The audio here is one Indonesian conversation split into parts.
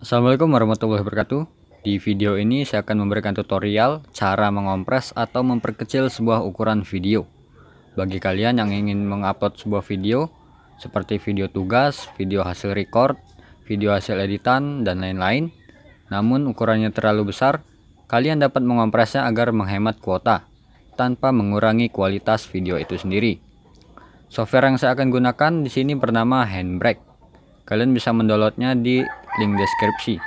Assalamualaikum warahmatullahi wabarakatuh Di video ini saya akan memberikan tutorial cara mengompres atau memperkecil sebuah ukuran video Bagi kalian yang ingin mengupload sebuah video Seperti video tugas, video hasil record, video hasil editan, dan lain-lain Namun ukurannya terlalu besar Kalian dapat mengompresnya agar menghemat kuota Tanpa mengurangi kualitas video itu sendiri Software yang saya akan gunakan di sini bernama Handbrake Kalian bisa mendownloadnya di link deskripsi.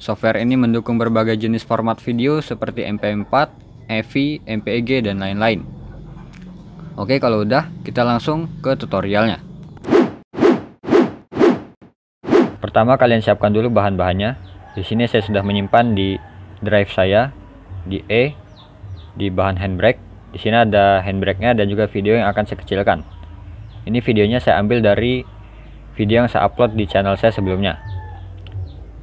Software ini mendukung berbagai jenis format video seperti MP4, EVI, MPEG, dan lain-lain. Oke, kalau udah, kita langsung ke tutorialnya. Pertama, kalian siapkan dulu bahan-bahannya. Di sini saya sudah menyimpan di drive saya, di E, di bahan handbrake. Di sini ada handbrake-nya dan juga video yang akan saya kecilkan. Ini videonya saya ambil dari video yang saya upload di channel saya sebelumnya.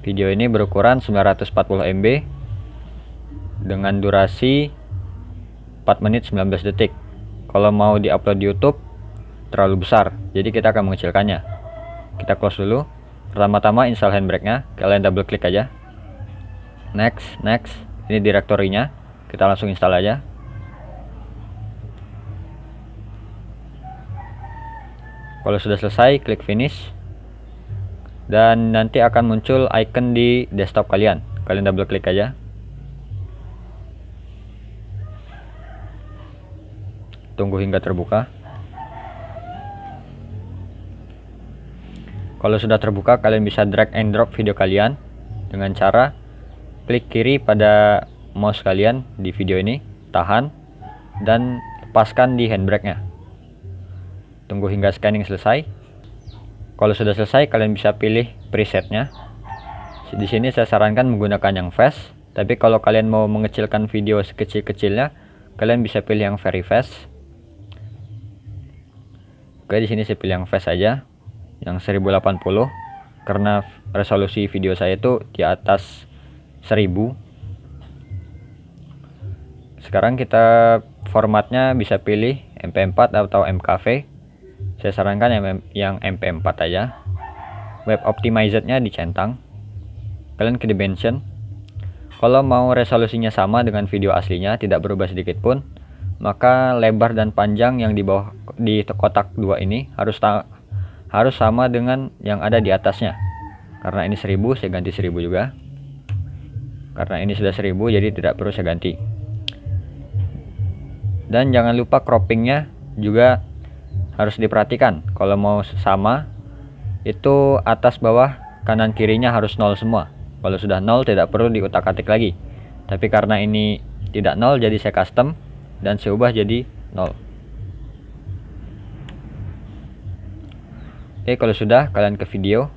Video ini berukuran 940 MB dengan durasi 4 menit 19 detik. Kalau mau diupload di YouTube terlalu besar, jadi kita akan mengecilkannya. Kita close dulu. Pertama-tama install handbrake-nya, kalian double klik aja. Next, next. Ini direktorinya. Kita langsung install aja. Kalau sudah selesai, klik finish dan nanti akan muncul icon di desktop kalian kalian double klik aja tunggu hingga terbuka kalau sudah terbuka kalian bisa drag and drop video kalian dengan cara klik kiri pada mouse kalian di video ini tahan dan lepaskan di handbrake nya tunggu hingga scanning selesai kalau sudah selesai, kalian bisa pilih presetnya. Di sini saya sarankan menggunakan yang fast, tapi kalau kalian mau mengecilkan video sekecil-kecilnya, kalian bisa pilih yang very fast. Oke, di sini saya pilih yang fast aja, yang 1080 karena resolusi video saya itu di atas 1000. Sekarang kita formatnya bisa pilih MP4 atau MKV saya sarankan yang, yang MP4 aja web nya dicentang kalian ke dimension kalau mau resolusinya sama dengan video aslinya tidak berubah sedikit pun maka lebar dan panjang yang di bawah di kotak dua ini harus harus sama dengan yang ada di atasnya karena ini 1000 saya ganti 1000 juga karena ini sudah 1000 jadi tidak perlu saya ganti dan jangan lupa croppingnya juga harus diperhatikan kalau mau sama itu atas bawah kanan kirinya harus nol semua kalau sudah nol tidak perlu diutak-atik lagi tapi karena ini tidak nol jadi saya custom dan saya ubah jadi nol oke kalau sudah kalian ke video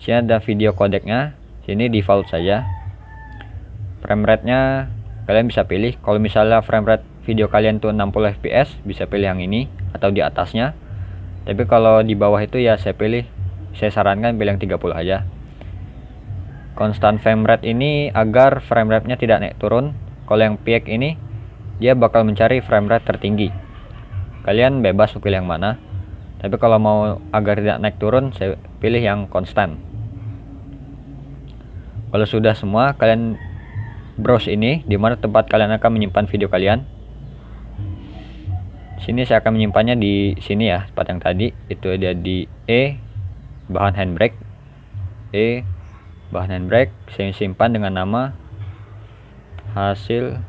sini ada video kodeknya sini default saja frame rate nya kalian bisa pilih kalau misalnya frame rate video kalian tuh 60 fps bisa pilih yang ini atau di atasnya tapi kalau di bawah itu ya saya pilih saya sarankan pilih yang 30 aja Konstan frame rate ini agar frame rate nya tidak naik turun kalau yang peak ini dia bakal mencari frame rate tertinggi kalian bebas pilih yang mana tapi kalau mau agar tidak naik turun saya pilih yang konstan kalau sudah semua kalian browse ini di mana tempat kalian akan menyimpan video kalian sini saya akan menyimpannya di sini ya tempat yang tadi itu ada di E bahan handbrake E bahan handbrake saya simpan dengan nama hasil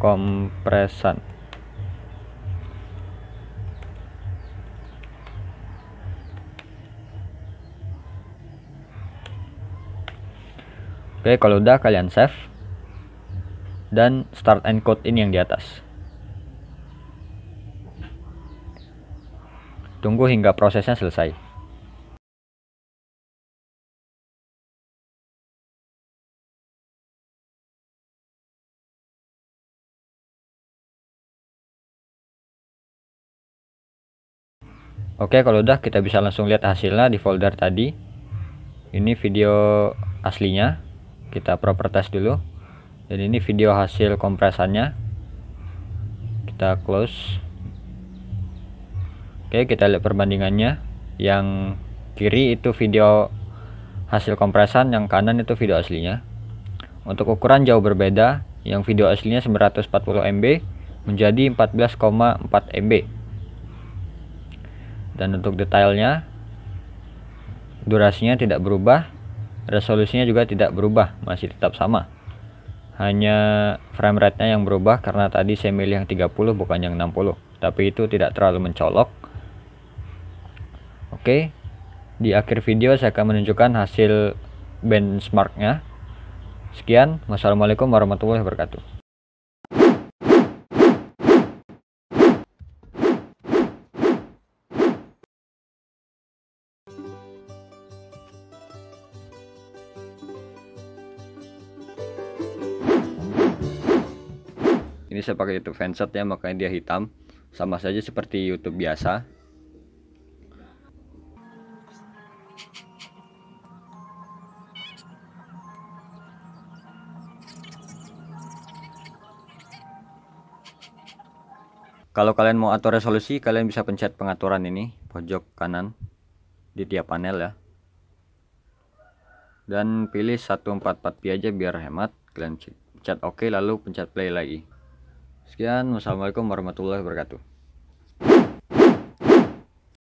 kompresan Oke kalau udah kalian save dan start encode ini yang di atas Tunggu hingga prosesnya selesai. Oke, kalau udah kita bisa langsung lihat hasilnya di folder tadi. Ini video aslinya. Kita properties dulu. Jadi ini video hasil kompresannya. Kita close. Oke, kita lihat perbandingannya. Yang kiri itu video hasil kompresan, yang kanan itu video aslinya. Untuk ukuran jauh berbeda, yang video aslinya 940 MB menjadi 14,4 MB. Dan untuk detailnya, durasinya tidak berubah, resolusinya juga tidak berubah, masih tetap sama. Hanya frame rate-nya yang berubah karena tadi saya milih yang 30 bukan yang 60. Tapi itu tidak terlalu mencolok Oke, di akhir video saya akan menunjukkan hasil benchmarknya. Sekian, wassalamualaikum warahmatullahi wabarakatuh. ini saya pakai YouTube Fanset ya makanya dia hitam sama saja seperti YouTube biasa Kalau kalian mau atur resolusi, kalian bisa pencet pengaturan ini, pojok kanan di tiap panel ya. Dan pilih 144p aja biar hemat. Kalian pencet OK lalu pencet play lagi. Sekian, wassalamualaikum warahmatullahi wabarakatuh.